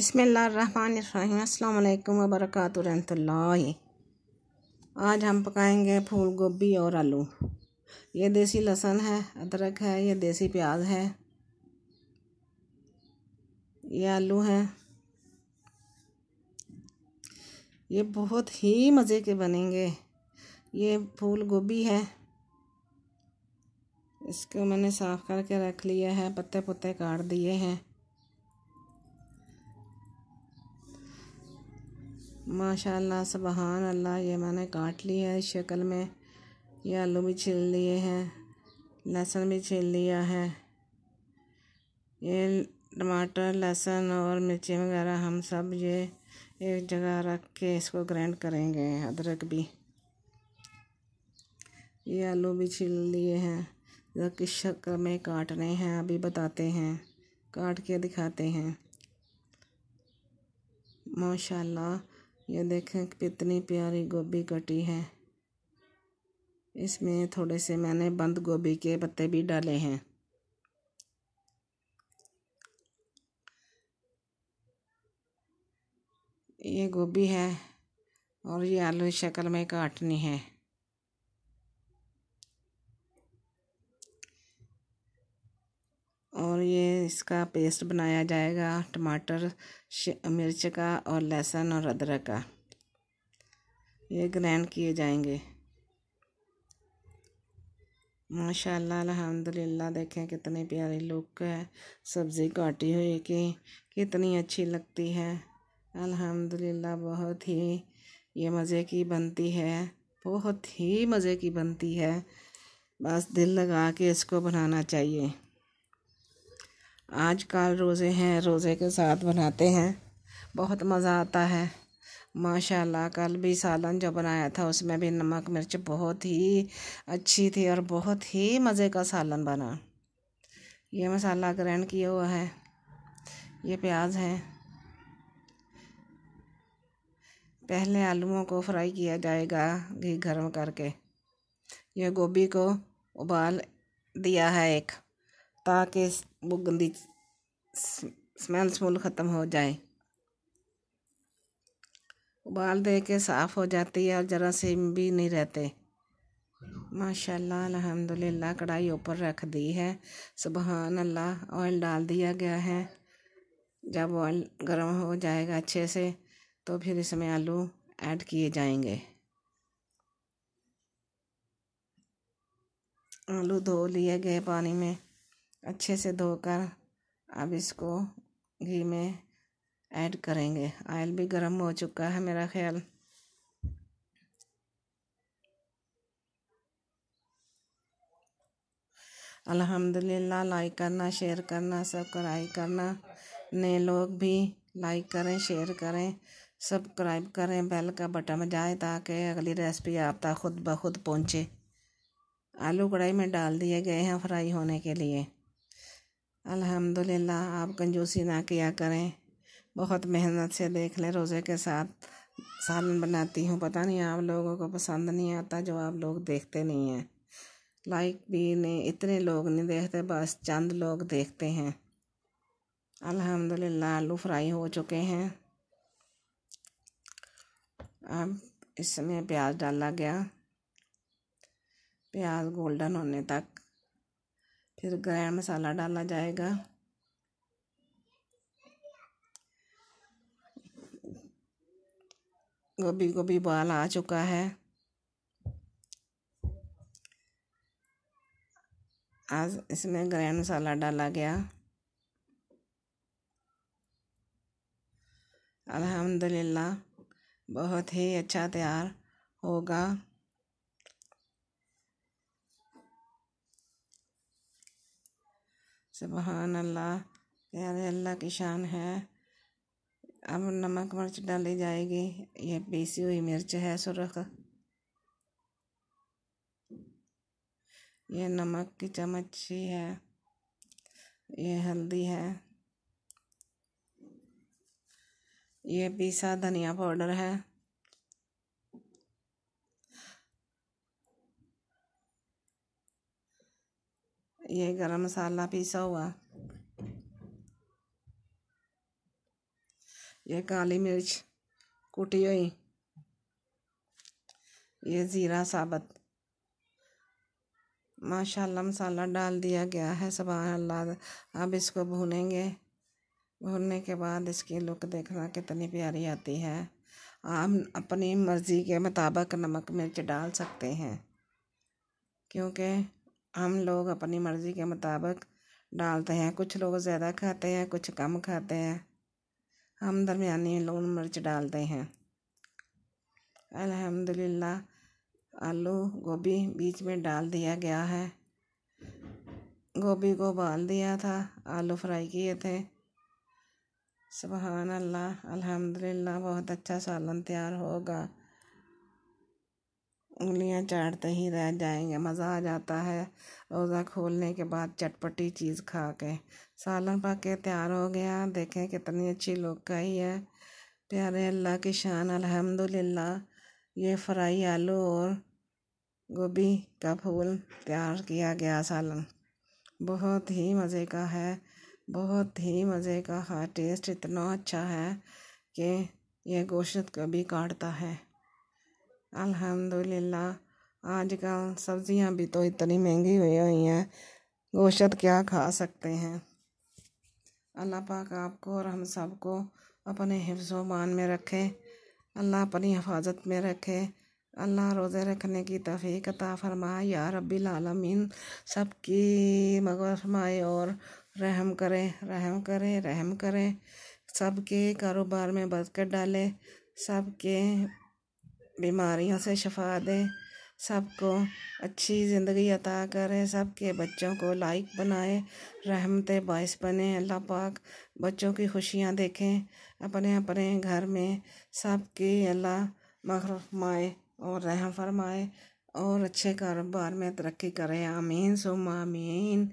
अस्सलाम वालेकुम वबरक रहमतुल्लाह आज हम पकाएंगे फूल गोभी और आलू ये देसी लहसुन है अदरक है ये देसी प्याज है ये आलू है ये बहुत ही मज़े के बनेंगे ये फूल गोभी है इसको मैंने साफ़ करके रख लिया है पत्ते पुत्ते काट दिए हैं माशाल्लाह सुबहान अल्लाह ये मैंने काट ली है इस शक्ल में ये आलू भी छील लिए हैं लहसुन भी छील लिया है ये टमाटर लहसुन और मिर्ची वगैरह हम सब ये एक जगह रख के इसको ग्राइंड करेंगे अदरक भी ये आलू भी छील लिए हैं कि शक्ल में काटने हैं अभी बताते हैं काट के दिखाते हैं माशाल्लाह ये देखें कितनी प्यारी गोभी कटी है इसमें थोड़े से मैंने बंद गोभी के पत्ते भी डाले हैं ये गोभी है और ये आलू शक्ल में काटनी है इसका पेस्ट बनाया जाएगा टमाटर मिर्च का और लहसुन और अदरक का ये ग्रैंड किए जाएंगे माशाल्लाह अल्हम्दुलिल्लाह देखें कितनी प्यारी लुक है सब्ज़ी काटी हुई कि कितनी अच्छी लगती है अल्हम्दुलिल्लाह बहुत ही ये मज़े की बनती है बहुत ही मज़े की बनती है बस दिल लगा के इसको बनाना चाहिए आज कल रोज़े हैं रोज़े के साथ बनाते हैं बहुत मज़ा आता है माशाल्लाह कल भी सालन जो बनाया था उसमें भी नमक मिर्च बहुत ही अच्छी थी और बहुत ही मज़े का सालन बना ये मसाला ग्रैंड किया हुआ है ये प्याज है पहले आलूओं को फ्राई किया जाएगा घी गर्म करके ये गोभी को उबाल दिया है एक ताकि वो गंदी स्मेल स्मूल ख़त्म हो जाए उबाल दे के साफ़ हो जाती है और ज़रा से भी नहीं रहते माशाल्लाह अल्हम्दुलिल्लाह कढ़ाई ऊपर रख दी है सुबहान अल्लाह ऑयल डाल दिया गया है जब ऑयल गर्म हो जाएगा अच्छे से तो फिर इसमें आलू ऐड किए जाएंगे आलू धो लिए गए पानी में अच्छे से धोकर अब इसको घी में ऐड करेंगे ऑयल भी गर्म हो चुका है मेरा ख्याल अल्हम्दुलिल्लाह लाइक करना शेयर करना सब्सक्राइब करना नए लोग भी लाइक करें शेयर करें सब्सक्राइब करें बेल का बटन बजाएं ताकि अगली रेसिपी आप तक खुद ब खुद पहुँचे आलू कढ़ाई में डाल दिए गए हैं फ्राई होने के लिए अल्हम्दुलिल्लाह आप कंजूसी ना किया करें बहुत मेहनत से देख लें रोज़े के साथ सालन बनाती हूँ पता नहीं आप लोगों को पसंद नहीं आता जो आप लोग देखते नहीं हैं लाइक भी नहीं इतने लोग नहीं देखते बस चंद लोग देखते हैं अल्हम्दुलिल्लाह आलू फ्राई हो चुके हैं अब इसमें प्याज डाला गया प्याज गोल्डन होने तक फिर गरम मसाला डाला जाएगा गोभी गोभी बॉल आ चुका है आज इसमें गरम मसाला डाला गया अल्हम्दुलिल्लाह बहुत ही अच्छा तैयार होगा सुबहान अल्लाह प्यारे अल्लाह की शान है अब नमक मिर्च डाली जाएगी ये पीसी हुई मिर्च है सुरख ये नमक की चम्मच ही है ये हल्दी है ये पीसा धनिया पाउडर है ये गरम मसाला पीसा हुआ ये काली मिर्च कुटी हुई ये ज़ीरा साबत माशाल्लाह मसाला डाल दिया गया है सुबह अल्लाह अब इसको भूनेंगे भूनने के बाद इसकी लुक देखना कितनी प्यारी आती है आप अपनी मर्ज़ी के मुताबिक नमक मिर्च डाल सकते हैं क्योंकि हम लोग अपनी मर्ज़ी के मुताबिक डालते हैं कुछ लोग ज़्यादा खाते हैं कुछ कम खाते हैं हम दरमिया लून मिर्च डालते हैं अल्हम्दुलिल्लाह आलू गोभी बीच में डाल दिया गया है गोभी को उबाल दिया था आलू फ्राई किए थे सुबहान अल्लाह अल्हम्दुलिल्लाह बहुत अच्छा सालन तैयार होगा उंगलियां चाटते ही रह जाएंगे मज़ा आ जाता है रोज़ा खोलने के बाद चटपटी चीज़ खा के सालन पक के तैयार हो गया देखें कितनी अच्छी लुक लोकाई है प्यारे अल्लाह की शान अल्हम्दुलिल्लाह ये फ्राई आलू और गोभी का फूल तैयार किया गया सालन बहुत ही मज़े का है बहुत ही मज़े का है टेस्ट इतना अच्छा है कि यह गोश्त कभी काटता है अल्हम्दुलिल्लाह आजकल सब्ज़ियां भी तो इतनी महंगी हुई हुई हैं गोश्त क्या खा सकते हैं अल्लाह पाक आपको और हम सबको अपने हिफ्ज़ मान में रखे अल्लाह अपनी हिफाजत में रखे अल्लाह रोज़े रखने की तफीक कता फरमाए या रबी आलमीन सबकी मगर फरमाए और रहम करे रहम करे रहम करे सबके कारोबार में बरकत डाले सबके बीमारियों से शफा दे सबको अच्छी ज़िंदगी अता करे सबके बच्चों को लाइक बनाए रहमत बायस बने अल्लाह पाक बच्चों की खुशियाँ देखें अपने अपने घर में सबकी अल्लाह माए और रहम फरमाए और अच्छे कारोबार में तरक्की करे आमीन सुमीन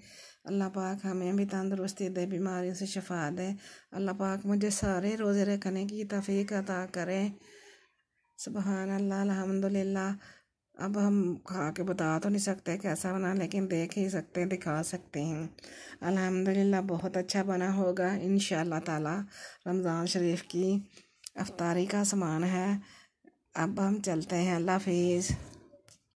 अल्लाह पाक हमें भी तंदुरुस्ती दे बीमारियों से शफा दे अल्लाह पाक मुझे सारे रोज़े रखने की तफीक अता करें सुबहान अल्लाह अल्हम्दुलिल्लाह अब हम खा के बता तो नहीं सकते कैसा बना लेकिन देख ही सकते हैं दिखा सकते हैं अल्हम्दुलिल्लाह बहुत अच्छा बना होगा इन ताला रमज़ान शरीफ की अफ्तारी का सामान है अब हम चलते हैं अल्लाह हाफिज़